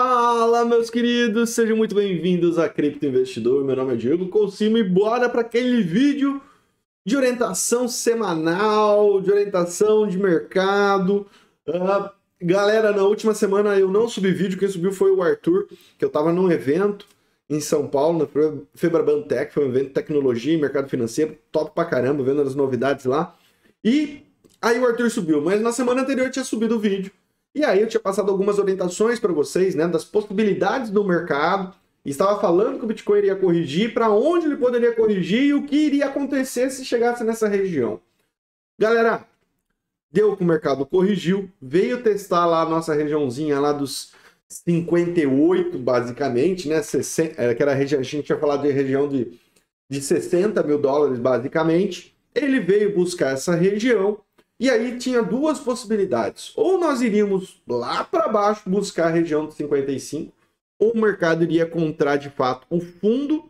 Fala, meus queridos, sejam muito bem-vindos a Cripto Investidor. Meu nome é Diego Consimo e bora para aquele vídeo de orientação semanal, de orientação de mercado. Uh, galera, na última semana eu não subi vídeo, quem subiu foi o Arthur, que eu estava num evento em São Paulo, na Febraban Tech, foi um evento de tecnologia e mercado financeiro, top pra caramba, vendo as novidades lá. E aí o Arthur subiu, mas na semana anterior eu tinha subido o vídeo e aí eu tinha passado algumas orientações para vocês, né, das possibilidades do mercado. Estava falando que o Bitcoin iria corrigir, para onde ele poderia corrigir e o que iria acontecer se chegasse nessa região. Galera, deu que o mercado corrigiu, veio testar lá a nossa regiãozinha lá dos 58, basicamente, né? 60, é, que era a, região, a gente tinha falado de região de, de 60 mil dólares, basicamente. Ele veio buscar essa região e aí tinha duas possibilidades. Ou nós iríamos lá para baixo buscar a região de 55, ou o mercado iria encontrar de fato o fundo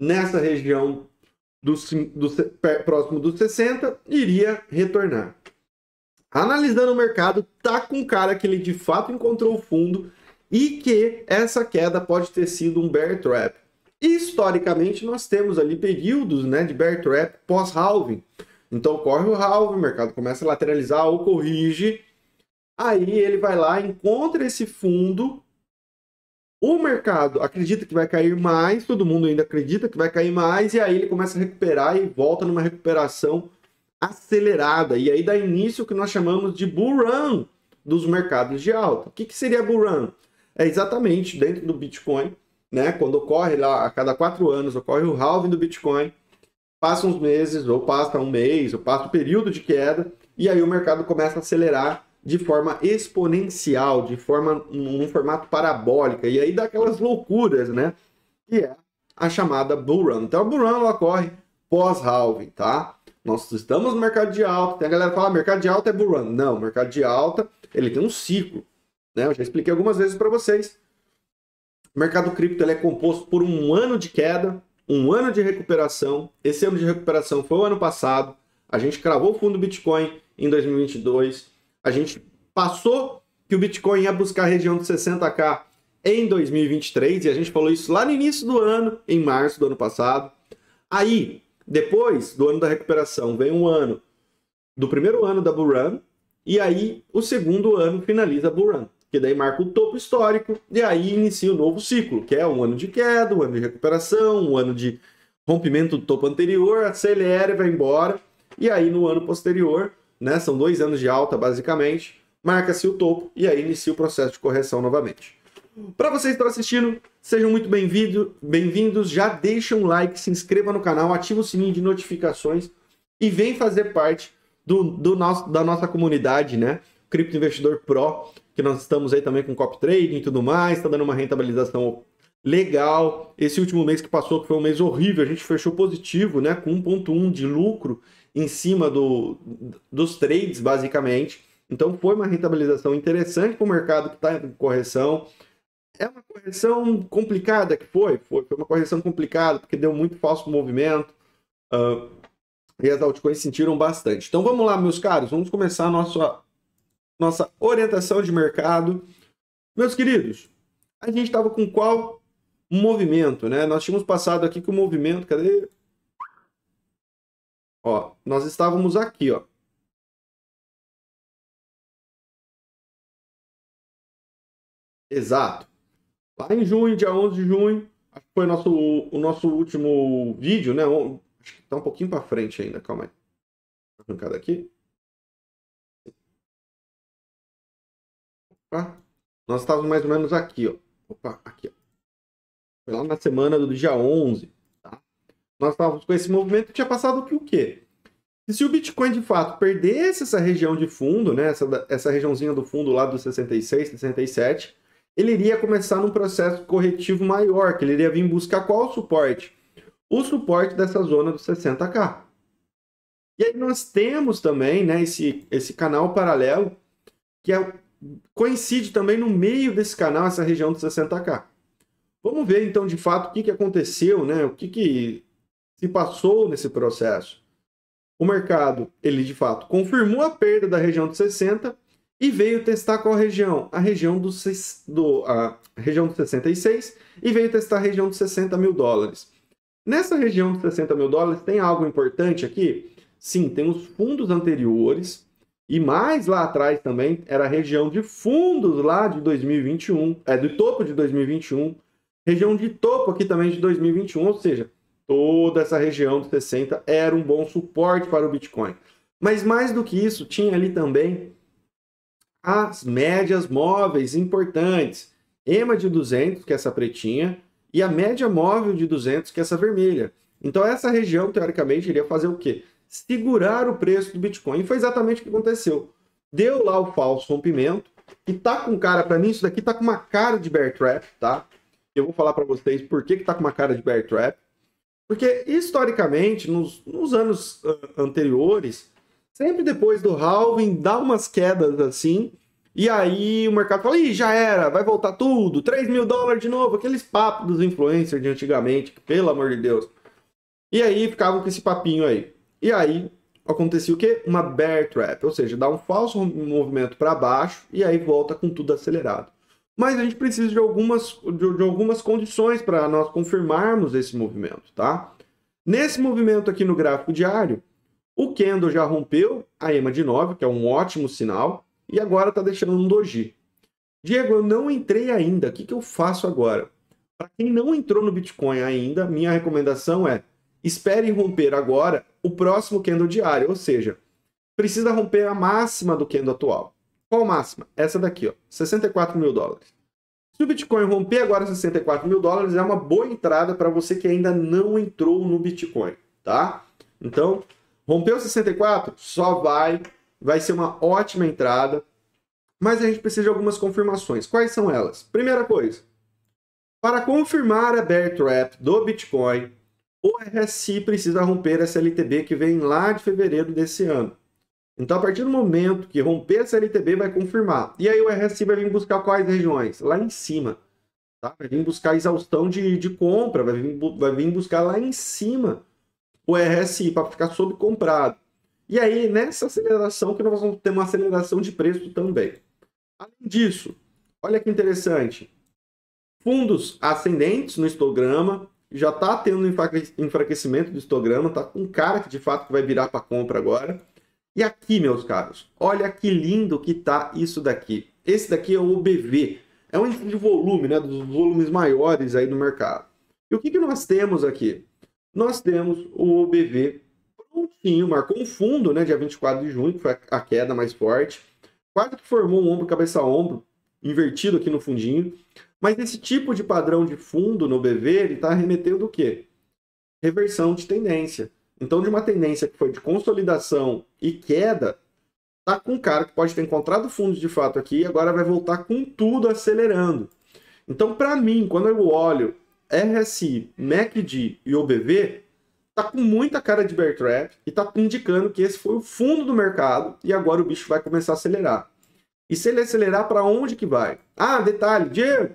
nessa região do, do, próximo dos 60 iria retornar. Analisando o mercado, tá com cara que ele de fato encontrou o fundo e que essa queda pode ter sido um bear trap. Historicamente, nós temos ali períodos né, de bear trap pós-halving. Então corre o halve, o mercado começa a lateralizar ou corrige. Aí ele vai lá, encontra esse fundo. O mercado acredita que vai cair mais, todo mundo ainda acredita que vai cair mais, e aí ele começa a recuperar e volta numa recuperação acelerada. E aí dá início o que nós chamamos de bull run dos mercados de alta. O que, que seria bull run? É exatamente dentro do Bitcoin, né? Quando ocorre lá a cada quatro anos, ocorre o halving do Bitcoin passa uns meses, ou passa um mês, ou passa o um período de queda, e aí o mercado começa a acelerar de forma exponencial, de forma num formato parabólica, e aí dá aquelas loucuras, né? Que é a chamada bull run. Então a bull run ela ocorre pós-halving, tá? Nós estamos no mercado de alta, tem a galera que fala, ah, mercado de alta é bull run. Não, mercado de alta, ele tem um ciclo, né? Eu já expliquei algumas vezes para vocês. O mercado cripto ele é composto por um ano de queda, um ano de recuperação. Esse ano de recuperação foi o ano passado. A gente cravou o fundo Bitcoin em 2022. A gente passou que o Bitcoin ia buscar a região de 60k em 2023 e a gente falou isso lá no início do ano, em março do ano passado. Aí, depois do ano da recuperação, vem um ano do primeiro ano da Bull Run, e aí o segundo ano finaliza a Bull Run que daí marca o topo histórico, e aí inicia o um novo ciclo, que é um ano de queda, um ano de recuperação, um ano de rompimento do topo anterior, acelera e vai embora, e aí no ano posterior, né, são dois anos de alta basicamente, marca-se o topo e aí inicia o processo de correção novamente. Para vocês que estão assistindo, sejam muito bem-vindos, bem já deixa um like, se inscreva no canal, ativa o sininho de notificações e vem fazer parte do, do nosso, da nossa comunidade, né? Cripto Investidor Pro, que nós estamos aí também com cop trading e tudo mais, está dando uma rentabilização legal. Esse último mês que passou, que foi um mês horrível, a gente fechou positivo, né, com 1.1 de lucro em cima do, dos trades, basicamente. Então foi uma rentabilização interessante para o mercado que está em correção. É uma correção complicada que foi, foi, foi uma correção complicada, porque deu muito falso movimento. Uh, e as altcoins sentiram bastante. Então vamos lá, meus caros, vamos começar a nossa nossa orientação de mercado. Meus queridos, a gente estava com qual movimento, né? Nós tínhamos passado aqui com o movimento, cadê? Ó, nós estávamos aqui, ó. Exato. Lá em junho, dia 11 de junho, acho que foi nosso, o nosso último vídeo, né? Acho que tá um pouquinho para frente ainda, calma aí. Vou arrancar daqui. Tá? Nós estávamos mais ou menos aqui, ó. Opa, aqui, ó. Foi lá na semana do dia 11, tá? Nós estávamos com esse movimento tinha passado que o quê? E se o Bitcoin de fato perdesse essa região de fundo, né, essa, essa regiãozinha do fundo lá dos 66, 67, ele iria começar num processo corretivo maior, que ele iria vir buscar qual suporte? O suporte dessa zona dos 60k. E aí nós temos também né, esse, esse canal paralelo, que é coincide também no meio desse canal, essa região dos 60K. Vamos ver então de fato o que, que aconteceu, né? o que, que se passou nesse processo. O mercado, ele de fato confirmou a perda da região dos 60 e veio testar qual região? A região do, do, a região dos 66 e veio testar a região dos 60 mil dólares. Nessa região dos 60 mil dólares tem algo importante aqui? Sim, tem os fundos anteriores e mais lá atrás também era a região de fundos lá de 2021, é do topo de 2021, região de topo aqui também de 2021, ou seja, toda essa região de 60 era um bom suporte para o Bitcoin. Mas mais do que isso, tinha ali também as médias móveis importantes. EMA de 200, que é essa pretinha, e a média móvel de 200, que é essa vermelha. Então essa região, teoricamente, iria fazer o quê? segurar o preço do Bitcoin. E foi exatamente o que aconteceu. Deu lá o falso rompimento e tá com cara para mim, isso daqui tá com uma cara de bear trap, tá? Eu vou falar para vocês por que, que tá com uma cara de bear trap. Porque historicamente, nos, nos anos anteriores, sempre depois do halving dá umas quedas assim, e aí o mercado fala, Ih, já era, vai voltar tudo, 3 mil dólares de novo, aqueles papos dos influencers de antigamente, que, pelo amor de Deus. E aí ficavam com esse papinho aí. E aí acontecia o quê? Uma bear trap, ou seja, dá um falso movimento para baixo e aí volta com tudo acelerado. Mas a gente precisa de algumas, de, de algumas condições para nós confirmarmos esse movimento, tá? Nesse movimento aqui no gráfico diário, o candle já rompeu a EMA de 9, que é um ótimo sinal, e agora está deixando um doji. Diego, eu não entrei ainda, o que, que eu faço agora? Para quem não entrou no Bitcoin ainda, minha recomendação é espere romper agora o próximo candle diário, ou seja, precisa romper a máxima do candle atual. Qual máxima? Essa daqui, ó, 64 mil dólares. Se o Bitcoin romper agora 64 mil dólares, é uma boa entrada para você que ainda não entrou no Bitcoin, tá? Então, rompeu 64, só vai, vai ser uma ótima entrada, mas a gente precisa de algumas confirmações. Quais são elas? Primeira coisa, para confirmar a bear trap do Bitcoin, o RSI precisa romper essa LTB que vem lá de fevereiro desse ano. Então, a partir do momento que romper essa LTB, vai confirmar. E aí o RSI vai vir buscar quais regiões? Lá em cima. Tá? Vai vir buscar exaustão de, de compra, vai vir, vai vir buscar lá em cima o RSI para ficar sobrecomprado. E aí, nessa aceleração, que nós vamos ter uma aceleração de preço também. Além disso, olha que interessante. Fundos ascendentes no histograma, já está tendo enfraquecimento do histograma, está com cara que de fato vai virar para compra agora. E aqui, meus caros, olha que lindo que tá isso daqui. Esse daqui é o OBV, é um índice de volume, né, dos volumes maiores aí do mercado. E o que, que nós temos aqui? Nós temos o OBV prontinho, marcou um fundo, né, dia 24 de junho, que foi a queda mais forte. Quase que formou um ombro, cabeça a ombro, invertido aqui no fundinho. Mas esse tipo de padrão de fundo no BV, ele está remetendo o quê? Reversão de tendência. Então, de uma tendência que foi de consolidação e queda, tá com um cara que pode ter encontrado fundo de fato aqui e agora vai voltar com tudo acelerando. Então, para mim, quando eu olho RSI, MACD e OBV, tá com muita cara de bear trap e tá indicando que esse foi o fundo do mercado e agora o bicho vai começar a acelerar. E se ele acelerar, para onde que vai? Ah, detalhe, Diego, o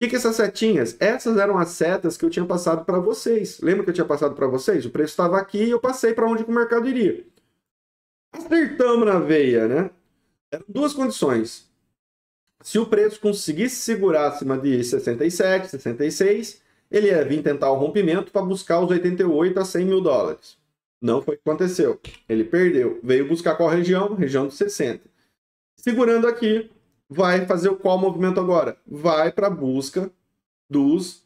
que, que essas setinhas? Essas eram as setas que eu tinha passado para vocês. Lembra que eu tinha passado para vocês? O preço estava aqui e eu passei para onde que o mercado iria. Acertamos na veia, né? Eram duas condições. Se o preço conseguisse segurar acima de 67, 66, ele ia vir tentar o rompimento para buscar os 88 a 100 mil dólares. Não foi o que aconteceu. Ele perdeu. Veio buscar qual região? Região de 60. Segurando aqui, vai fazer qual movimento agora? Vai para a busca dos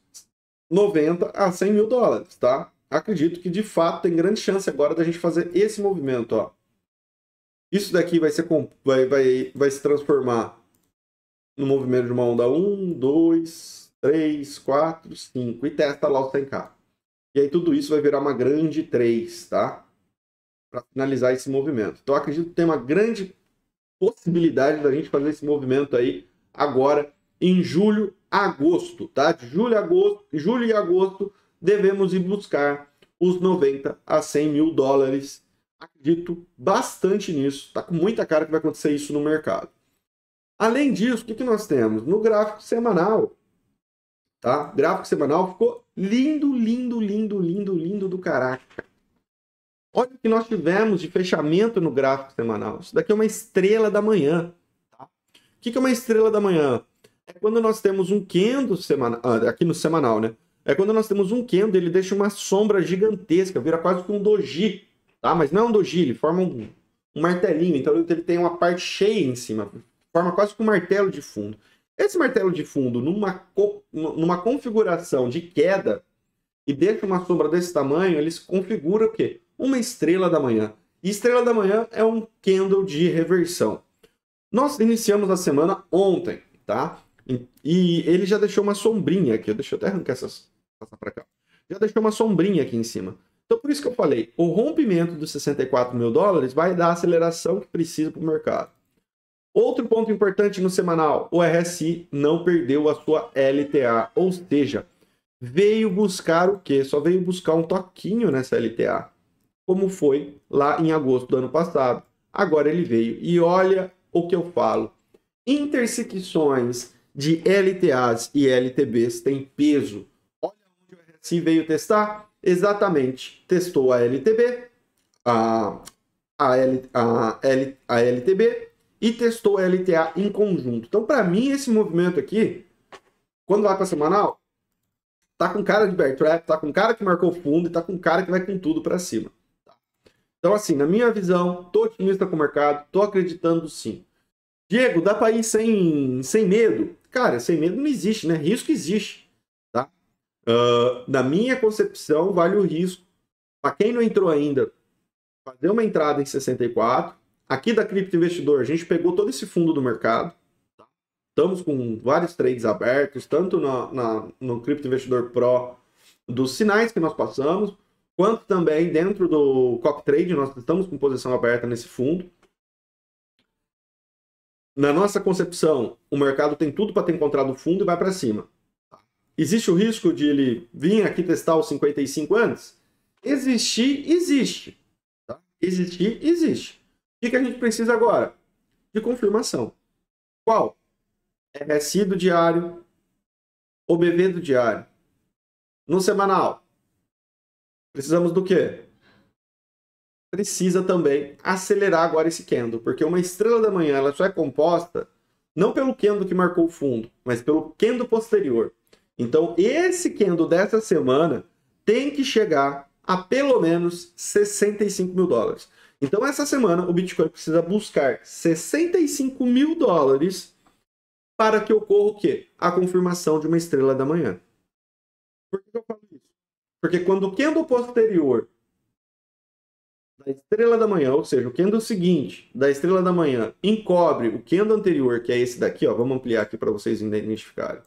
90 a 100 mil dólares, tá? Acredito que de fato tem grande chance agora da gente fazer esse movimento, ó. Isso daqui vai, ser, vai, vai, vai se transformar no movimento de uma onda 1, 2, 3, 4, 5 e testa lá o 100k. E aí tudo isso vai virar uma grande 3, tá? Para finalizar esse movimento. Então acredito que tem uma grande possibilidade da gente fazer esse movimento aí agora em julho, agosto, tá? De julho, agosto, julho e agosto devemos ir buscar os 90 a 100 mil dólares. Acredito bastante nisso. Tá com muita cara que vai acontecer isso no mercado. Além disso, o que, que nós temos? No gráfico semanal, tá? gráfico semanal ficou lindo, lindo, lindo, lindo, lindo do caraca. Olha o que nós tivemos de fechamento no gráfico semanal. Isso daqui é uma estrela da manhã. Tá? O que é uma estrela da manhã? É quando nós temos um candle semanal, ah, aqui no semanal, né? É quando nós temos um candle, ele deixa uma sombra gigantesca, vira quase que um doji, tá? Mas não é um doji, ele forma um, um martelinho, então ele tem uma parte cheia em cima, forma quase que um martelo de fundo. Esse martelo de fundo, numa, co... numa configuração de queda, e deixa uma sombra desse tamanho, ele se configura o quê? uma estrela da manhã. E estrela da manhã é um candle de reversão. Nós iniciamos a semana ontem, tá? E ele já deixou uma sombrinha aqui. Deixa eu até arrancar essas. Passar para cá. Já deixou uma sombrinha aqui em cima. Então, por isso que eu falei: o rompimento dos 64 mil dólares vai dar a aceleração que precisa para o mercado. Outro ponto importante no semanal: o RSI não perdeu a sua LTA, ou seja, veio buscar o quê? Só veio buscar um toquinho nessa LTA como foi lá em agosto do ano passado. Agora ele veio e olha o que eu falo. Intersecções de LTAs e LTBs têm peso. Olha onde o RSI veio testar. Exatamente, testou a LTB, a, a, L, a, L, a LTB e testou a LTA em conjunto. Então, para mim, esse movimento aqui, quando vai para semanal, tá com cara de bear trap, tá com cara que marcou fundo e tá com cara que vai com tudo para cima. Então, assim, na minha visão, tô otimista com o mercado, tô acreditando sim. Diego, dá para ir sem, sem medo? Cara, sem medo não existe, né? Risco existe. Tá? Uh, na minha concepção, vale o risco. Para quem não entrou ainda, fazer uma entrada em 64. Aqui da Cripto Investidor, a gente pegou todo esse fundo do mercado. Tá? Estamos com vários trades abertos, tanto na, na, no Cripto Investidor Pro dos sinais que nós passamos, quanto também dentro do Cock Trade, nós estamos com posição aberta nesse fundo. Na nossa concepção, o mercado tem tudo para ter encontrado o fundo e vai para cima. Existe o risco de ele vir aqui testar os 55 antes? Existir, existe. Tá? Existir, existe. O que, que a gente precisa agora? De confirmação. Qual? RSI é do diário, OBV do diário. No semanal, Precisamos do quê? Precisa também acelerar agora esse candle, porque uma estrela da manhã ela só é composta não pelo candle que marcou o fundo, mas pelo candle posterior. Então, esse candle dessa semana tem que chegar a pelo menos 65 mil dólares. Então, essa semana, o Bitcoin precisa buscar 65 mil dólares para que ocorra o quê? A confirmação de uma estrela da manhã. Por que eu falo porque quando o candle posterior da estrela da manhã, ou seja, o candle seguinte da estrela da manhã encobre o candle anterior, que é esse daqui, ó, vamos ampliar aqui para vocês identificarem.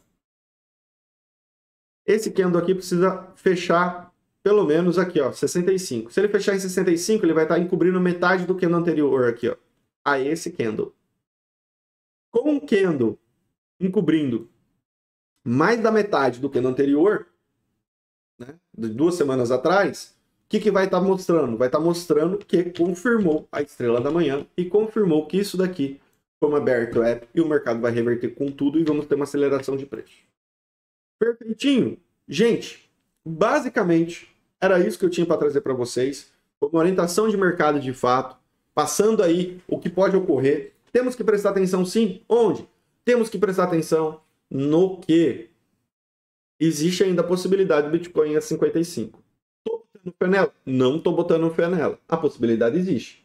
Esse candle aqui precisa fechar pelo menos aqui, ó, 65. Se ele fechar em 65, ele vai estar tá encobrindo metade do candle anterior aqui, ó, a esse candle. Com o candle encobrindo mais da metade do candle anterior, né, de duas semanas atrás, o que, que vai estar tá mostrando? Vai estar tá mostrando que confirmou a estrela da manhã e confirmou que isso daqui foi uma bear trap e o mercado vai reverter com tudo e vamos ter uma aceleração de preço. Perfeitinho? Gente, basicamente era isso que eu tinha para trazer para vocês. uma orientação de mercado de fato, passando aí o que pode ocorrer. Temos que prestar atenção sim. Onde? Temos que prestar atenção no que existe ainda a possibilidade do Bitcoin a 55. Tô botando fé nela? Não tô botando fé nela. A possibilidade existe.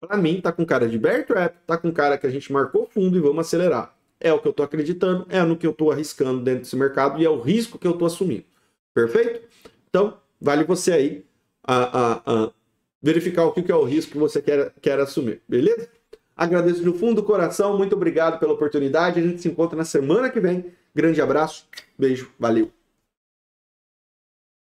Para mim, tá com cara de bear trap, tá com cara que a gente marcou fundo e vamos acelerar. É o que eu tô acreditando, é no que eu tô arriscando dentro desse mercado e é o risco que eu tô assumindo. Perfeito? Então, vale você aí a, a, a verificar o que é o risco que você quer, quer assumir, beleza? Agradeço do fundo do coração, muito obrigado pela oportunidade. A gente se encontra na semana que vem. Grande abraço, beijo, valeu!